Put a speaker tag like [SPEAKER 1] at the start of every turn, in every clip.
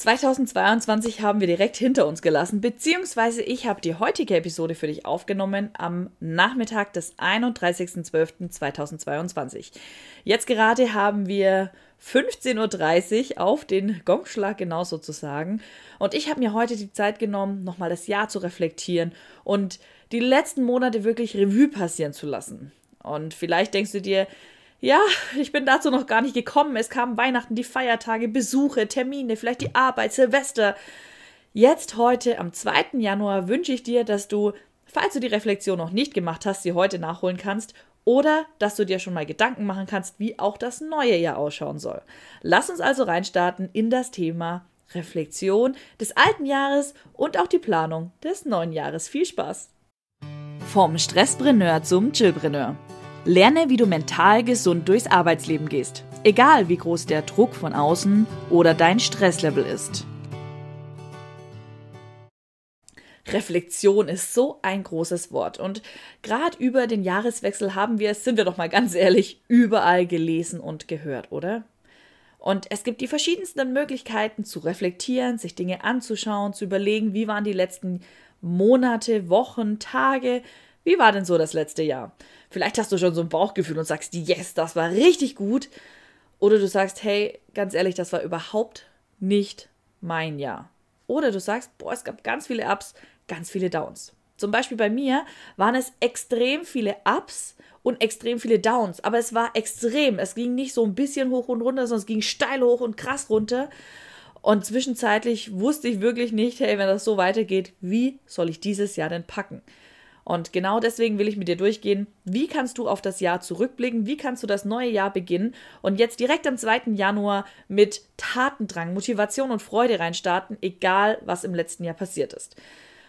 [SPEAKER 1] 2022 haben wir direkt hinter uns gelassen, beziehungsweise ich habe die heutige Episode für dich aufgenommen am Nachmittag des 31.12.2022. Jetzt gerade haben wir 15.30 Uhr auf den Gongschlag genau sozusagen. Und ich habe mir heute die Zeit genommen, nochmal das Jahr zu reflektieren und die letzten Monate wirklich Revue passieren zu lassen. Und vielleicht denkst du dir, ja, ich bin dazu noch gar nicht gekommen. Es kamen Weihnachten, die Feiertage, Besuche, Termine, vielleicht die Arbeit, Silvester. Jetzt heute, am 2. Januar, wünsche ich dir, dass du, falls du die Reflexion noch nicht gemacht hast, sie heute nachholen kannst oder dass du dir schon mal Gedanken machen kannst, wie auch das neue Jahr ausschauen soll. Lass uns also reinstarten in das Thema Reflexion des alten Jahres und auch die Planung des neuen Jahres. Viel Spaß! Vom Stresspreneur zum Chillpreneur. Lerne, wie du mental gesund durchs Arbeitsleben gehst, egal wie groß der Druck von außen oder dein Stresslevel ist. Reflexion ist so ein großes Wort und gerade über den Jahreswechsel haben wir sind wir doch mal ganz ehrlich, überall gelesen und gehört, oder? Und es gibt die verschiedensten Möglichkeiten zu reflektieren, sich Dinge anzuschauen, zu überlegen, wie waren die letzten Monate, Wochen, Tage, wie war denn so das letzte Jahr? Vielleicht hast du schon so ein Bauchgefühl und sagst, yes, das war richtig gut. Oder du sagst, hey, ganz ehrlich, das war überhaupt nicht mein Jahr. Oder du sagst, boah, es gab ganz viele Ups, ganz viele Downs. Zum Beispiel bei mir waren es extrem viele Ups und extrem viele Downs. Aber es war extrem. Es ging nicht so ein bisschen hoch und runter, sondern es ging steil hoch und krass runter. Und zwischenzeitlich wusste ich wirklich nicht, hey, wenn das so weitergeht, wie soll ich dieses Jahr denn packen? Und genau deswegen will ich mit dir durchgehen, wie kannst du auf das Jahr zurückblicken, wie kannst du das neue Jahr beginnen und jetzt direkt am 2. Januar mit Tatendrang, Motivation und Freude reinstarten, egal was im letzten Jahr passiert ist.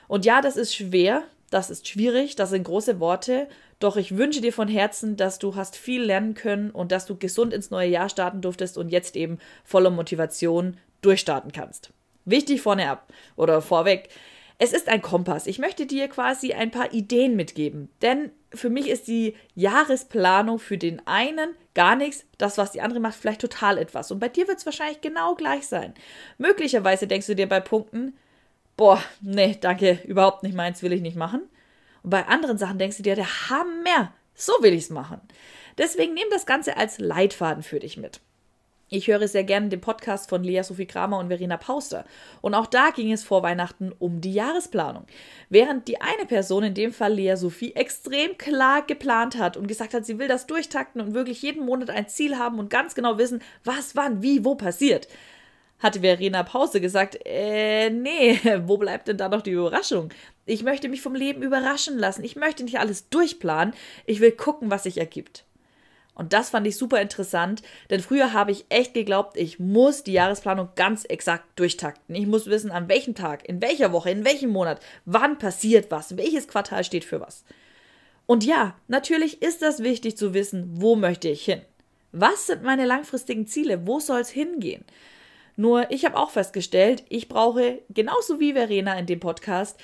[SPEAKER 1] Und ja, das ist schwer, das ist schwierig, das sind große Worte, doch ich wünsche dir von Herzen, dass du hast viel lernen können und dass du gesund ins neue Jahr starten durftest und jetzt eben voller Motivation durchstarten kannst. Wichtig vorne ab oder vorweg, es ist ein Kompass. Ich möchte dir quasi ein paar Ideen mitgeben, denn für mich ist die Jahresplanung für den einen gar nichts, das, was die andere macht, vielleicht total etwas. Und bei dir wird es wahrscheinlich genau gleich sein. Möglicherweise denkst du dir bei Punkten, boah, nee, danke, überhaupt nicht meins, will ich nicht machen. Und bei anderen Sachen denkst du dir, der Hammer, so will ich es machen. Deswegen nimm das Ganze als Leitfaden für dich mit. Ich höre sehr gerne den Podcast von Lea Sophie Kramer und Verena Pauster. Und auch da ging es vor Weihnachten um die Jahresplanung. Während die eine Person, in dem Fall Lea Sophie, extrem klar geplant hat und gesagt hat, sie will das durchtakten und wirklich jeden Monat ein Ziel haben und ganz genau wissen, was, wann, wie, wo passiert, hatte Verena Pause gesagt, äh, nee, wo bleibt denn da noch die Überraschung? Ich möchte mich vom Leben überraschen lassen. Ich möchte nicht alles durchplanen. Ich will gucken, was sich ergibt. Und das fand ich super interessant, denn früher habe ich echt geglaubt, ich muss die Jahresplanung ganz exakt durchtakten. Ich muss wissen, an welchem Tag, in welcher Woche, in welchem Monat, wann passiert was, welches Quartal steht für was. Und ja, natürlich ist das wichtig zu wissen, wo möchte ich hin? Was sind meine langfristigen Ziele? Wo soll es hingehen? Nur ich habe auch festgestellt, ich brauche genauso wie Verena in dem Podcast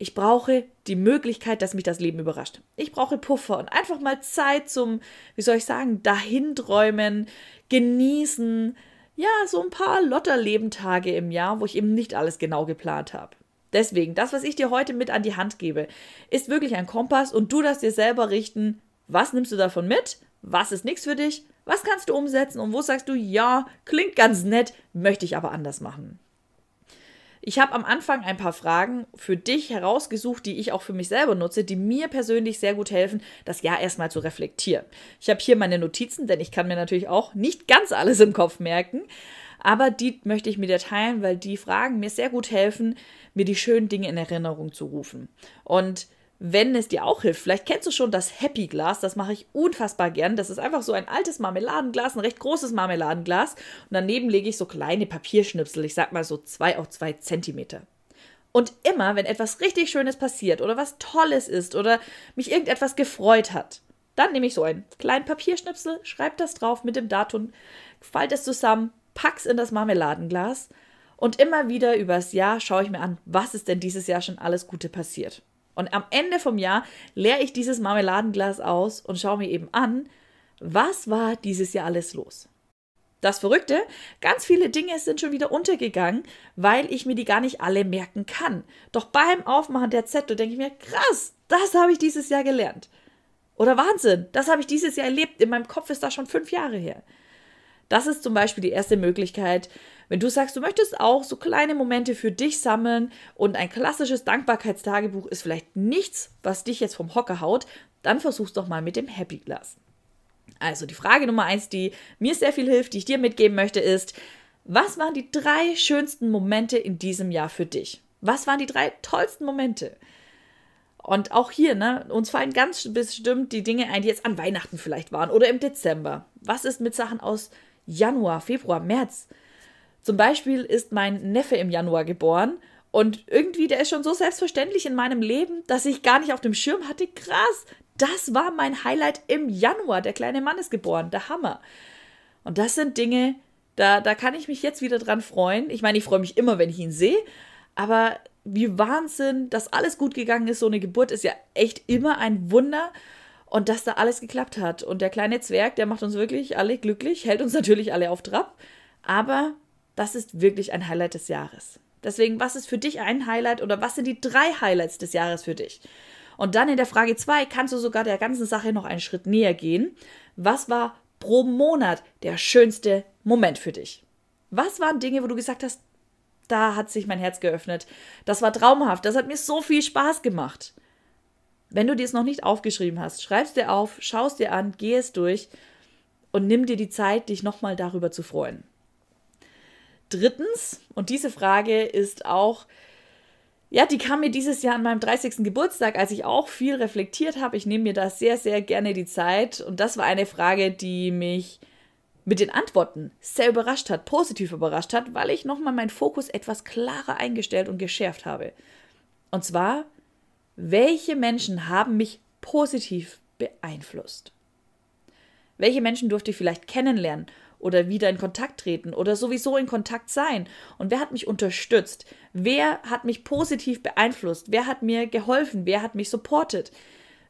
[SPEAKER 1] ich brauche die Möglichkeit, dass mich das Leben überrascht. Ich brauche Puffer und einfach mal Zeit zum, wie soll ich sagen, dahinträumen, genießen. Ja, so ein paar Lotterlebentage im Jahr, wo ich eben nicht alles genau geplant habe. Deswegen, das, was ich dir heute mit an die Hand gebe, ist wirklich ein Kompass und du darfst dir selber richten, was nimmst du davon mit, was ist nichts für dich, was kannst du umsetzen und wo sagst du, ja, klingt ganz nett, möchte ich aber anders machen. Ich habe am Anfang ein paar Fragen für dich herausgesucht, die ich auch für mich selber nutze, die mir persönlich sehr gut helfen, das Jahr erstmal zu reflektieren. Ich habe hier meine Notizen, denn ich kann mir natürlich auch nicht ganz alles im Kopf merken. Aber die möchte ich mit dir teilen, weil die Fragen mir sehr gut helfen, mir die schönen Dinge in Erinnerung zu rufen. Und wenn es dir auch hilft. Vielleicht kennst du schon das Happy Glas, das mache ich unfassbar gern. Das ist einfach so ein altes Marmeladenglas, ein recht großes Marmeladenglas. Und daneben lege ich so kleine Papierschnipsel, ich sag mal so 2 auf 2 Zentimeter. Und immer, wenn etwas richtig Schönes passiert oder was Tolles ist oder mich irgendetwas gefreut hat, dann nehme ich so einen kleinen Papierschnipsel, schreibe das drauf mit dem Datum, falte es zusammen, pack's in das Marmeladenglas und immer wieder übers Jahr schaue ich mir an, was ist denn dieses Jahr schon alles Gute passiert. Und am Ende vom Jahr leere ich dieses Marmeladenglas aus und schaue mir eben an, was war dieses Jahr alles los. Das Verrückte, ganz viele Dinge sind schon wieder untergegangen, weil ich mir die gar nicht alle merken kann. Doch beim Aufmachen der Zettel denke ich mir, krass, das habe ich dieses Jahr gelernt. Oder Wahnsinn, das habe ich dieses Jahr erlebt. In meinem Kopf ist das schon fünf Jahre her. Das ist zum Beispiel die erste Möglichkeit, wenn du sagst, du möchtest auch so kleine Momente für dich sammeln und ein klassisches Dankbarkeitstagebuch ist vielleicht nichts, was dich jetzt vom Hocker haut, dann versuch's doch mal mit dem Happy Glass. Also die Frage Nummer eins, die mir sehr viel hilft, die ich dir mitgeben möchte, ist, was waren die drei schönsten Momente in diesem Jahr für dich? Was waren die drei tollsten Momente? Und auch hier, ne, uns fallen ganz bestimmt die Dinge ein, die jetzt an Weihnachten vielleicht waren oder im Dezember. Was ist mit Sachen aus Januar, Februar, März? Zum Beispiel ist mein Neffe im Januar geboren und irgendwie, der ist schon so selbstverständlich in meinem Leben, dass ich gar nicht auf dem Schirm hatte. Krass, das war mein Highlight im Januar. Der kleine Mann ist geboren, der Hammer. Und das sind Dinge, da, da kann ich mich jetzt wieder dran freuen. Ich meine, ich freue mich immer, wenn ich ihn sehe, aber wie Wahnsinn, dass alles gut gegangen ist. So eine Geburt ist ja echt immer ein Wunder und dass da alles geklappt hat. Und der kleine Zwerg, der macht uns wirklich alle glücklich, hält uns natürlich alle auf Trab, aber das ist wirklich ein Highlight des Jahres. Deswegen, was ist für dich ein Highlight oder was sind die drei Highlights des Jahres für dich? Und dann in der Frage 2 kannst du sogar der ganzen Sache noch einen Schritt näher gehen. Was war pro Monat der schönste Moment für dich? Was waren Dinge, wo du gesagt hast, da hat sich mein Herz geöffnet. Das war traumhaft. Das hat mir so viel Spaß gemacht. Wenn du dir es noch nicht aufgeschrieben hast, schreibst dir auf, schaust dir an, geh es durch und nimm dir die Zeit, dich nochmal darüber zu freuen. Drittens, und diese Frage ist auch, ja, die kam mir dieses Jahr an meinem 30. Geburtstag, als ich auch viel reflektiert habe. Ich nehme mir da sehr, sehr gerne die Zeit. Und das war eine Frage, die mich mit den Antworten sehr überrascht hat, positiv überrascht hat, weil ich nochmal meinen Fokus etwas klarer eingestellt und geschärft habe. Und zwar, welche Menschen haben mich positiv beeinflusst? Welche Menschen durfte ich vielleicht kennenlernen? oder wieder in Kontakt treten oder sowieso in Kontakt sein? Und wer hat mich unterstützt? Wer hat mich positiv beeinflusst? Wer hat mir geholfen? Wer hat mich supportet?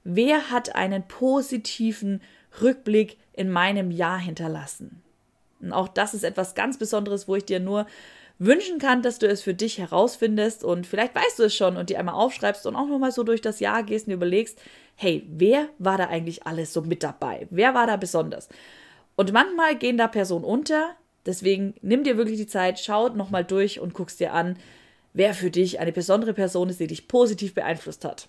[SPEAKER 1] Wer hat einen positiven Rückblick in meinem Jahr hinterlassen? Und auch das ist etwas ganz Besonderes, wo ich dir nur wünschen kann, dass du es für dich herausfindest und vielleicht weißt du es schon und dir einmal aufschreibst und auch nochmal so durch das Jahr gehst und überlegst, hey, wer war da eigentlich alles so mit dabei? Wer war da besonders? Und manchmal gehen da Personen unter. Deswegen nimm dir wirklich die Zeit, schau nochmal durch und guckst dir an, wer für dich eine besondere Person ist, die dich positiv beeinflusst hat.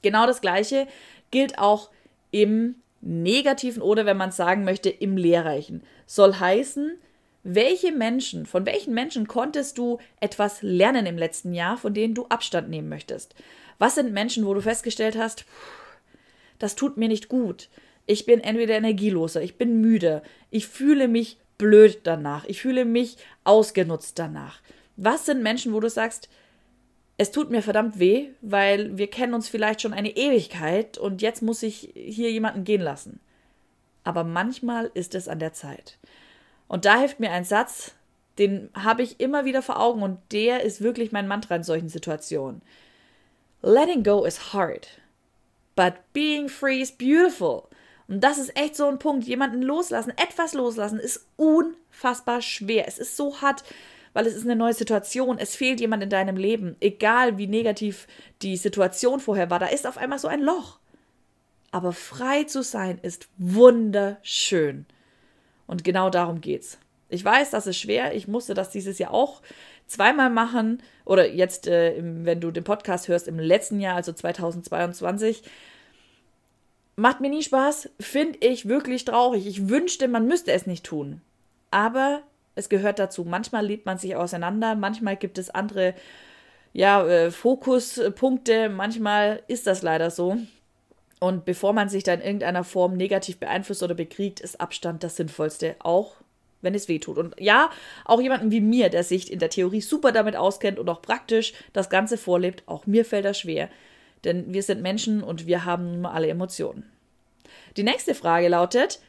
[SPEAKER 1] Genau das Gleiche gilt auch im Negativen oder, wenn man sagen möchte, im Lehrreichen. Soll heißen, welche Menschen, von welchen Menschen konntest du etwas lernen im letzten Jahr, von denen du Abstand nehmen möchtest? Was sind Menschen, wo du festgestellt hast, das tut mir nicht gut? Ich bin entweder energieloser, ich bin müde, ich fühle mich blöd danach, ich fühle mich ausgenutzt danach. Was sind Menschen, wo du sagst, es tut mir verdammt weh, weil wir kennen uns vielleicht schon eine Ewigkeit und jetzt muss ich hier jemanden gehen lassen. Aber manchmal ist es an der Zeit. Und da hilft mir ein Satz, den habe ich immer wieder vor Augen und der ist wirklich mein Mantra in solchen Situationen. Letting go is hard, but being free is beautiful. Und das ist echt so ein Punkt. Jemanden loslassen, etwas loslassen, ist unfassbar schwer. Es ist so hart, weil es ist eine neue Situation. Es fehlt jemand in deinem Leben. Egal wie negativ die Situation vorher war, da ist auf einmal so ein Loch. Aber frei zu sein ist wunderschön. Und genau darum geht's. Ich weiß, das ist schwer. Ich musste das dieses Jahr auch zweimal machen. Oder jetzt, äh, wenn du den Podcast hörst, im letzten Jahr, also 2022 Macht mir nie Spaß, finde ich wirklich traurig. Ich wünschte, man müsste es nicht tun. Aber es gehört dazu. Manchmal lebt man sich auseinander, manchmal gibt es andere ja, äh, Fokuspunkte, manchmal ist das leider so. Und bevor man sich dann in irgendeiner Form negativ beeinflusst oder bekriegt, ist Abstand das Sinnvollste, auch wenn es weh tut. Und ja, auch jemanden wie mir, der sich in der Theorie super damit auskennt und auch praktisch das Ganze vorlebt, auch mir fällt das schwer. Denn wir sind Menschen und wir haben nun alle Emotionen. Die nächste Frage lautet,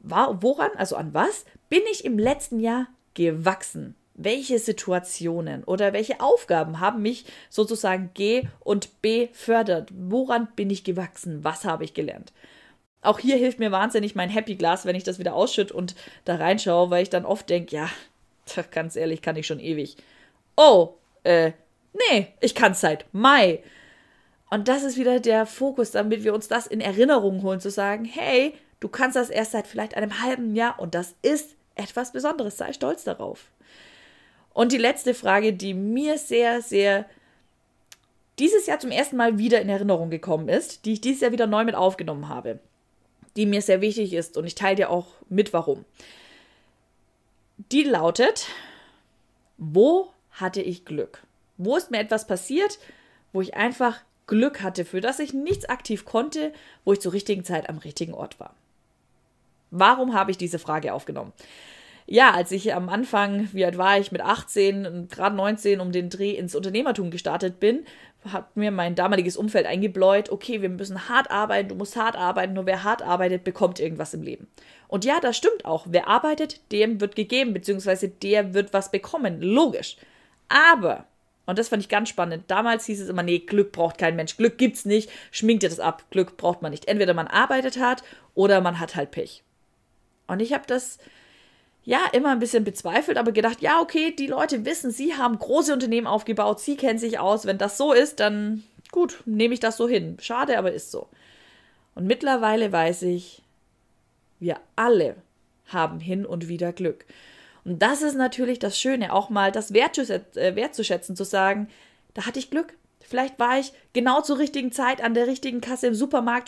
[SPEAKER 1] woran, also an was, bin ich im letzten Jahr gewachsen? Welche Situationen oder welche Aufgaben haben mich sozusagen G und B fördert? Woran bin ich gewachsen? Was habe ich gelernt? Auch hier hilft mir wahnsinnig mein Happy Glas, wenn ich das wieder ausschütte und da reinschaue, weil ich dann oft denke, ja, ganz ehrlich, kann ich schon ewig. Oh, äh, nee, ich kann seit Mai. Und das ist wieder der Fokus, damit wir uns das in Erinnerung holen, zu sagen, hey, du kannst das erst seit vielleicht einem halben Jahr und das ist etwas Besonderes, sei stolz darauf. Und die letzte Frage, die mir sehr, sehr dieses Jahr zum ersten Mal wieder in Erinnerung gekommen ist, die ich dieses Jahr wieder neu mit aufgenommen habe, die mir sehr wichtig ist und ich teile dir auch mit, warum. Die lautet, wo hatte ich Glück? Wo ist mir etwas passiert, wo ich einfach Glück hatte, für das ich nichts aktiv konnte, wo ich zur richtigen Zeit am richtigen Ort war. Warum habe ich diese Frage aufgenommen? Ja, als ich am Anfang, wie alt war ich, mit 18, gerade 19 um den Dreh ins Unternehmertum gestartet bin, hat mir mein damaliges Umfeld eingebläut, okay, wir müssen hart arbeiten, du musst hart arbeiten, nur wer hart arbeitet, bekommt irgendwas im Leben. Und ja, das stimmt auch. Wer arbeitet, dem wird gegeben, beziehungsweise der wird was bekommen. Logisch. Aber und das fand ich ganz spannend. Damals hieß es immer, nee, Glück braucht kein Mensch. Glück gibt's nicht. Schminkt dir das ab. Glück braucht man nicht. Entweder man arbeitet hart oder man hat halt Pech. Und ich habe das ja immer ein bisschen bezweifelt, aber gedacht, ja, okay, die Leute wissen, sie haben große Unternehmen aufgebaut, sie kennen sich aus. Wenn das so ist, dann gut, nehme ich das so hin. Schade, aber ist so. Und mittlerweile weiß ich, wir alle haben hin und wieder Glück. Und das ist natürlich das Schöne, auch mal das äh, wertzuschätzen, zu sagen, da hatte ich Glück. Vielleicht war ich genau zur richtigen Zeit an der richtigen Kasse im Supermarkt